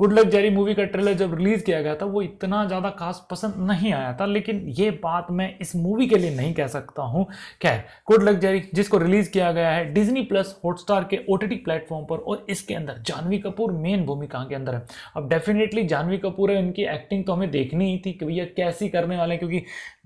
good luck Jerry movie का trailer जब release किया गया था वो इतना ज़्यादा खास पसंद नहीं आया था लेकिन ये बात मैं इस मूवी के लिए नहीं कह सकता हूँ क्या है गुड लक जेरी जिसको रिलीज किया गया है डिजनी प्लस हॉटस्टार के ओ टी प्लेटफॉर्म पर और इसके अंदर जानवी कपूर मेन भूमिका के अंदर है अब डेफिनेटली जानवी कपूर है उनकी एक्टिंग तो हमें देखनी ही थी कि भैया कैसी करने वाले हैं क्योंकि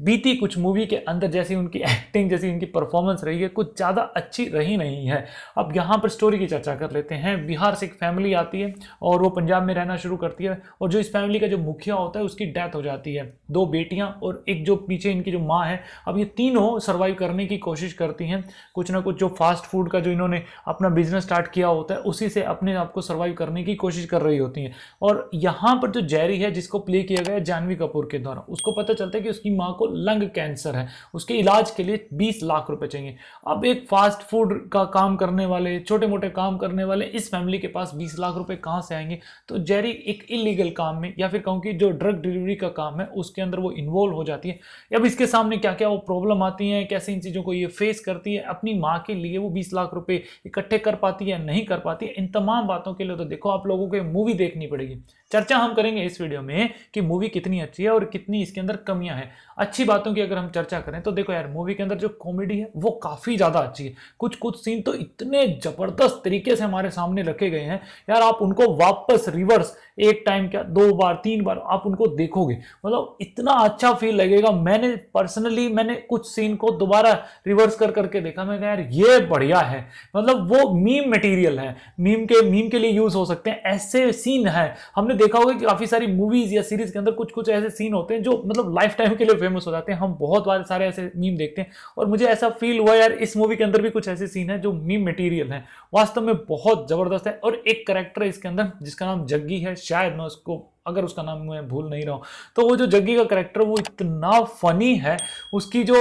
बीती कुछ मूवी के अंदर जैसी उनकी एक्टिंग जैसी उनकी परफॉर्मेंस रही है कुछ ज़्यादा अच्छी रही नहीं है अब यहाँ पर स्टोरी की चर्चा कर लेते हैं बिहार से एक फैमिली आती है और वो पंजाब में रह रहना शुरू करती है और जो इस फैमिली का जो मुखिया होता है उसकी डेथ हो जाती है दो बेटियां और एक जो पीछे इनकी जो माँ है अब ये तीनों सर्वाइव करने की कोशिश करती हैं कुछ ना कुछ जो फास्ट फूड का जो इन्होंने अपना बिजनेस स्टार्ट किया होता है उसी से अपने आप को सर्वाइव करने की कोशिश कर रही होती हैं और यहाँ पर जो जैरी है जिसको प्ले किया गया है जानवी कपूर के द्वारा उसको पता चलता है कि उसकी माँ को लंग कैंसर है उसके इलाज के लिए बीस लाख रुपये चाहिए अब एक फास्ट फूड का काम करने वाले छोटे मोटे काम करने वाले इस फैमिली के पास बीस लाख रुपए कहाँ से आएंगे तो जेरी एक इलीगल काम में या फिर कहूँ कि जो ड्रग डिलीवरी का काम है उसके अंदर वो इन्वॉल्व हो जाती है अब इसके सामने क्या क्या वो प्रॉब्लम आती है कैसे इन चीज़ों को ये फेस करती है अपनी माँ के लिए वो बीस लाख रुपये इकट्ठे कर पाती है नहीं कर पाती है इन तमाम बातों के लिए तो देखो आप लोगों को मूवी देखनी पड़ेगी चर्चा हम करेंगे इस वीडियो में कि मूवी कितनी अच्छी है और कितनी इसके अंदर कमियां हैं अच्छी बातों की अगर हम चर्चा करें तो देखो यार मूवी के अंदर जो कॉमेडी है वो काफ़ी ज़्यादा अच्छी है कुछ कुछ सीन तो इतने ज़बरदस्त तरीके से हमारे सामने रखे गए हैं यार आप उनको वापस रिवर्स मेंबर्स एक टाइम क्या दो बार तीन बार आप उनको देखोगे मतलब इतना अच्छा फील लगेगा मैंने पर्सनली मैंने कुछ सीन को दोबारा रिवर्स कर करके देखा मैं यार ये बढ़िया है मतलब वो मीम मटेरियल है मीम के मीम के लिए यूज हो सकते हैं ऐसे सीन है हमने देखा होगा कि काफ़ी सारी मूवीज या सीरीज के अंदर कुछ कुछ ऐसे सीन होते हैं जो मतलब लाइफ टाइम के लिए फेमस हो जाते हैं हम बहुत बार सारे ऐसे मीम देखते हैं और मुझे ऐसा फील हुआ यार इस मूवी के अंदर भी कुछ ऐसे सीन है जो मीम मेटीरियल है वास्तव में बहुत जबरदस्त है और एक करेक्टर है इसके अंदर जिसका नाम जग जग्गी है शायद मैं उसको अगर उसका नाम मैं भूल नहीं रहा हूँ तो वो जो जग्गी का करेक्टर वो इतना फनी है उसकी जो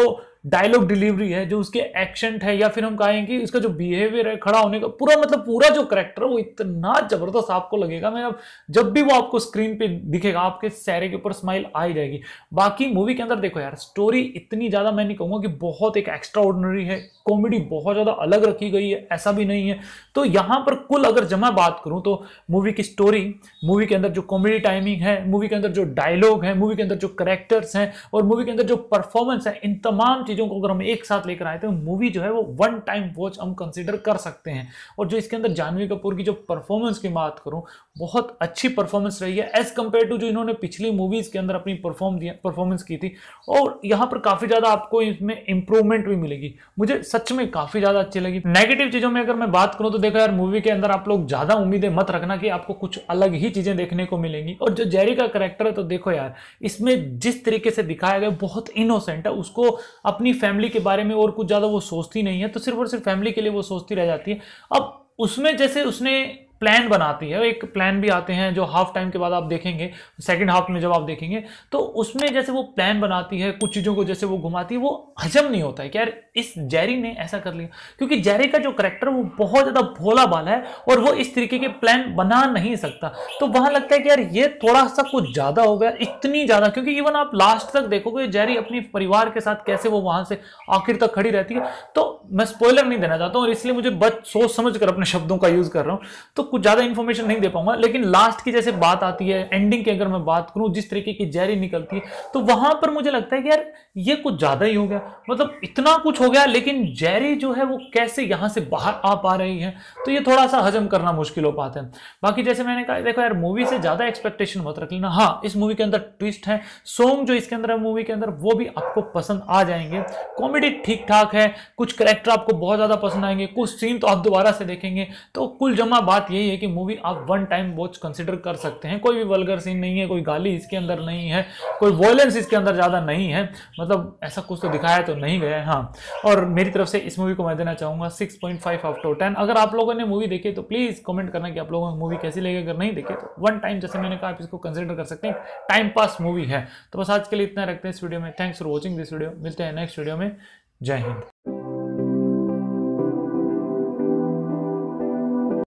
डायलॉग डिलीवरी है जो उसके एक्शन है या फिर हम कहेंगे उसका जो बिहेवियर है खड़ा होने का पूरा मतलब पूरा जो करेक्टर है वो इतना जबरदस्त आपको लगेगा मैं अब जब भी वो आपको स्क्रीन पे दिखेगा आपके चेहरे के ऊपर स्माइल आ ही जाएगी बाकी मूवी के अंदर देखो यार स्टोरी इतनी ज़्यादा मैं नहीं कहूंगा कि बहुत एक एक्स्ट्रा ऑर्डनरी है कॉमेडी बहुत ज़्यादा अलग रखी गई है ऐसा भी नहीं है तो यहाँ पर कुल अगर जमा बात करूँ तो मूवी की स्टोरी मूवी के अंदर जो कॉमेडी टाइमिंग है मूवी के अंदर जो डायलॉग है मूवी के अंदर जो करेक्टर्स हैं और मूवी के अंदर जो परफॉर्मेंस है इन तमाम चीज़ों को अगर हम एक साथ लेकर आए तो मूवी जो है वो वन टाइम वॉच हम कंसिडर कर सकते हैं और जो इसके अंदर जानवी कपूर की जो परफॉर्मेंस की बात करूँ बहुत अच्छी परफॉर्मेंस रही है एज कम्पेयर टू जो इन्होंने पिछली मूवीज के अंदर अपनी परफॉर्म दिया परफॉर्मेंस की थी और यहाँ पर काफी ज्यादा आपको इसमें इंप्रूवमेंट भी मिलेगी मुझे सच में काफी ज्यादा अच्छी लगी नेगेटिव चीजों में अगर मैं बात करूँ तो देखो यार मूवी के अंदर आप लोग ज्यादा उम्मीदें मत रखना कि आपको कुछ अलग ही चीजें देखने को मिलेंगी और जो जेरी का करेक्टर है तो देखो यार इसमें जिस तरीके से दिखाया गया बहुत इनोसेंट है उसको अपनी फैमिली के बारे में और कुछ ज्यादा वो सोचती नहीं है तो सिर्फ और सिर्फ फैमिली के लिए वो सोचती रह जाती है अब उसमें जैसे उसने प्लान बनाती है एक प्लान भी आते हैं जो हाफ टाइम के बाद आप देखेंगे सेकेंड हाफ में जब आप देखेंगे तो उसमें जैसे वो प्लान बनाती है कुछ चीज़ों को जैसे वो घुमाती है वो हजम नहीं होता है कि यार इस जैरी ने ऐसा कर लिया क्योंकि जैरी का जो करेक्टर वो बहुत ज़्यादा भोला भाला है और वो इस तरीके के प्लान बना नहीं सकता तो वहां लगता है कि यार ये थोड़ा सा कुछ ज़्यादा हो गया इतनी ज़्यादा क्योंकि इवन आप लास्ट तक देखोगे जैरी अपने परिवार के साथ कैसे वो वहाँ से आखिर तक खड़ी रहती है तो मैं स्पॉयलर नहीं देना चाहता हूँ और इसलिए मुझे बच सोच समझ कर अपने शब्दों का यूज़ कर रहा हूँ तो कुछ ज्यादा इन्फॉर्मेशन नहीं दे पाऊंगा लेकिन लास्ट की जैसे बात आती है एंडिंग की अगर मैं बात करूं जिस तरीके की जैरी निकलती है तो वहां पर मुझे लगता है कि यार ये कुछ ज्यादा ही हो गया मतलब इतना कुछ हो गया लेकिन जैरी जो है वो कैसे यहां से बाहर आ पा रही है तो ये थोड़ा सा हजम करना मुश्किल हो पाता है बाकी जैसे मैंने कहा देखो यार मूवी से ज्यादा एक्सपेक्टेशन मत रख लेना हाँ इस मूवी के अंदर ट्विस्ट है सॉन्ग जो इसके अंदर है मूवी के अंदर वो भी आपको पसंद आ जाएंगे कॉमेडी ठीक ठाक है कुछ करेक्टर आपको बहुत ज्यादा पसंद आएंगे कुछ सीन तो आप दोबारा से देखेंगे तो कुल जमा बात यही यही है कि मूवी आप वन टाइम वॉच कंसिडर कर सकते हैं कोई भी वलगर सीन नहीं है कोई गाली इसके अंदर नहीं है कोई वॉयलेंस इसके अंदर ज़्यादा नहीं है मतलब ऐसा कुछ तो दिखाया तो नहीं गया है हाँ और मेरी तरफ से इस मूवी को मैं देना चाहूँगा six point five out ten अगर आप लोगों ने मूवी देखी तो प्लीज़ कमेंट करना कि आप लोगों को मूवी कैसी लगी अगर नहीं देखी तो वन टाइम जैसे मैंने कहा आप इसको कंसिडर कर सकते हैं टाइम पास मूवी है तो बस आज के लिए इतना रखते हैं इस वीडियो में thanks for watching this video मिलते हैं नेक्स्ट वीडियो में जय हिंद